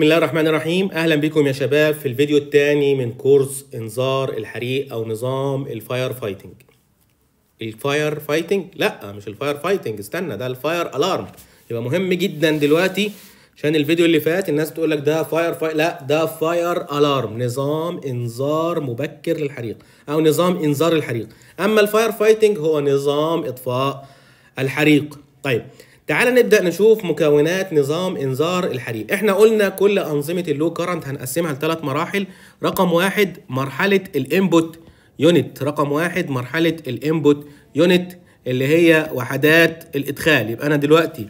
بسم الله الرحمن الرحيم اهلا بكم يا شباب في الفيديو الثاني من كورس انذار الحريق او نظام الفاير فايتنج الفاير فايتنج لا مش الفاير فايتنج استنى ده الفاير الارم يبقى مهم جدا دلوقتي عشان الفيديو اللي فات الناس تقول لك ده فاير فاي... لا ده فاير الارم نظام انذار مبكر للحريق او نظام انذار الحريق اما الفاير فايتنج هو نظام اطفاء الحريق طيب تعال نبدا نشوف مكونات نظام انذار الحريق احنا قلنا كل انظمه اللو كرنت هنقسمها لثلاث مراحل رقم واحد مرحله الانبوت يونت رقم واحد مرحله الانبوت يونت اللي هي وحدات الادخال يبقى انا دلوقتي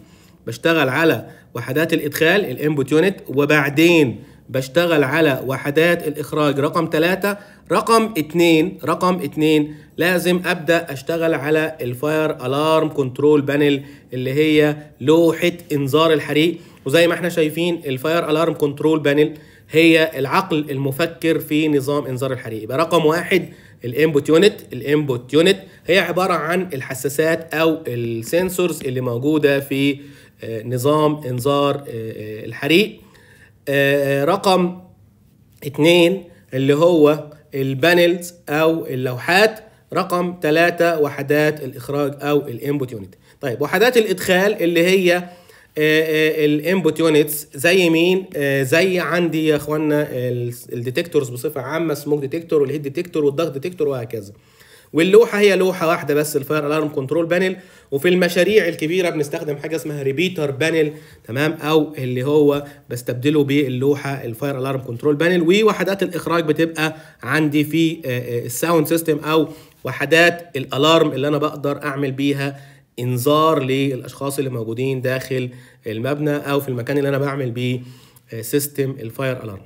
بشتغل على وحدات الادخال الانبوت يونت وبعدين بشتغل على وحدات الإخراج رقم ثلاثة رقم اثنين رقم اثنين لازم أبدأ أشتغل على الفاير ألارم كنترول بانل اللي هي لوحة إنذار الحريق وزي ما احنا شايفين الفاير ألارم كنترول بانل هي العقل المفكر في نظام إنذار الحريق يبقى رقم واحد الانبوت يونت الانبوت يونت هي عبارة عن الحساسات أو السنسورز اللي موجودة في آه، نظام إنذار آه، الحريق آه، آه، رقم اتنين اللي هو البانلز او اللوحات رقم ثلاثة وحدات الإخراج أو الإنبوت يونت طيب وحدات الإدخال اللي هي آه، الانبوت يونتس زي مين زي عندي يا اخوانا الديتكتورز بصفه عامه سموك ديتكتور والهيد ديتكتور والضغط ديتكتور وهكذا واللوحه هي لوحه واحده بس الفاير الارم كنترول بانل وفي المشاريع الكبيره بنستخدم حاجه اسمها ريبيتر بانل تمام او اللي هو بستبدله باللوحه الفاير الارم كنترول بانل ووحدات الاخراج بتبقى عندي في آه، آه، الساوند سيستم او وحدات الالارم اللي انا بقدر اعمل بيها انذار للاشخاص اللي موجودين داخل المبنى او في المكان اللي انا بعمل بيه آه، سيستم الفاير الارم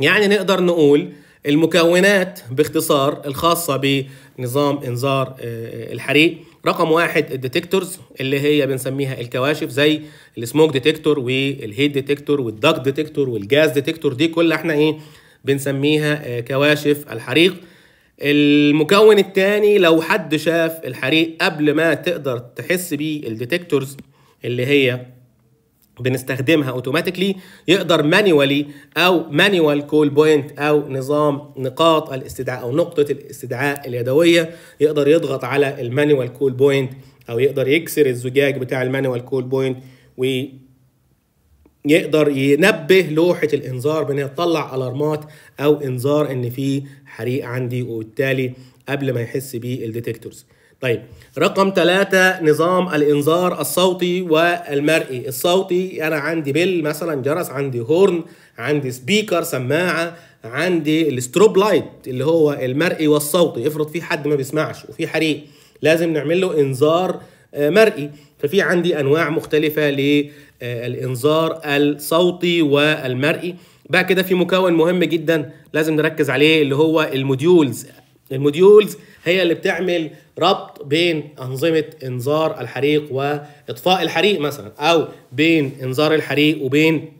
يعني نقدر نقول المكونات باختصار الخاصة بنظام إنذار آه، الحريق رقم واحد الديتكتورز اللي هي بنسميها الكواشف زي السموك ديتكتور والهيت ديتكتور والدك ديتكتور والجاز ديتكتور دي كلها احنا ايه بنسميها آه، كواشف الحريق المكون الثاني لو حد شاف الحريق قبل ما تقدر تحس بيه الديتكتورز اللي هي بنستخدمها اوتوماتيكلي يقدر مانيوالي او مانيوال كول بوينت او نظام نقاط الاستدعاء او نقطه الاستدعاء اليدويه يقدر يضغط على المانيوال كول بوينت او يقدر يكسر الزجاج بتاع المانيوال كول بوينت ويقدر ينبه لوحه الانذار بانها تطلع الارمات او انذار ان في حريق عندي وبالتالي قبل ما يحس بيه الديتكتورز طيب رقم ثلاثة نظام الإنذار الصوتي والمرئي الصوتي أنا عندي بيل مثلا جرس عندي هورن عندي سبيكر سماعة عندي الستروب لايت اللي هو المرئي والصوتي افرض في حد ما بيسمعش وفي حريق لازم نعمل له إنذار آه، مرئي ففي عندي أنواع مختلفة للإنذار الصوتي والمرئي بعد كده في مكون مهم جدا لازم نركز عليه اللي هو الموديولز الموديولز هي اللي بتعمل ربط بين انظمه انذار الحريق واطفاء الحريق مثلا او بين انذار الحريق وبين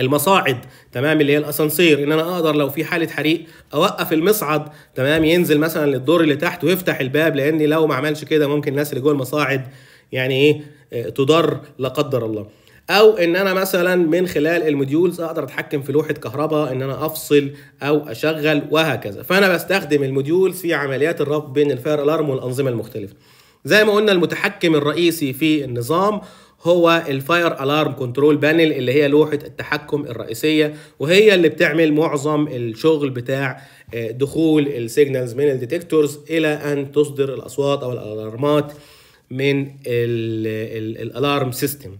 المصاعد تمام اللي هي الاسانسير ان انا اقدر لو في حاله حريق اوقف المصعد تمام ينزل مثلا للدور اللي تحت ويفتح الباب لان لو ما عملش كده ممكن الناس اللي جوه المصاعد يعني ايه آه، تضر لا قدر الله او ان انا مثلا من خلال الموديولز اقدر اتحكم في لوحه كهرباء ان انا افصل او اشغل وهكذا فانا بستخدم الموديولز في عمليات الربط بين الفاير الارم والانظمه المختلفه زي ما قلنا المتحكم الرئيسي في النظام هو الفاير الارم كنترول بانل اللي هي لوحه التحكم الرئيسيه وهي اللي بتعمل معظم الشغل بتاع آه، دخول السيجنالز من الديتكتورز الى ان تصدر الاصوات او الالارمات من الالارم سيستم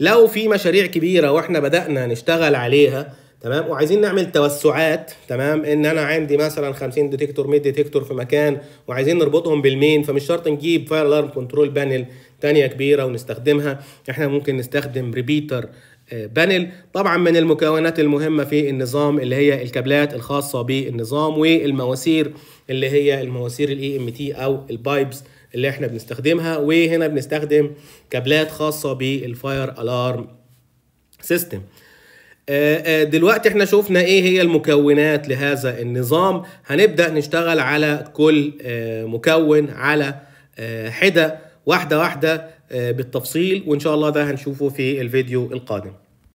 لو في مشاريع كبيره واحنا بدانا نشتغل عليها تمام وعايزين نعمل توسعات تمام ان انا عندي مثلا 50 ديتكتور 100 ديتكتور في مكان وعايزين نربطهم بالمين فمش شرط نجيب فاير الارم كنترول بانل ثانيه كبيره ونستخدمها احنا ممكن نستخدم ريبيتر بانل آه، طبعا من المكونات المهمة في النظام اللي هي الكابلات الخاصة بالنظام والمواسير اللي هي المواسير الاي ام e تي او البايبس اللي احنا بنستخدمها وهنا بنستخدم كابلات خاصه بالفاير الارم سيستم دلوقتي احنا شفنا ايه هي المكونات لهذا النظام هنبدا نشتغل على كل آه، مكون على آه، حده واحده واحده آه، بالتفصيل وان شاء الله ده هنشوفه في الفيديو القادم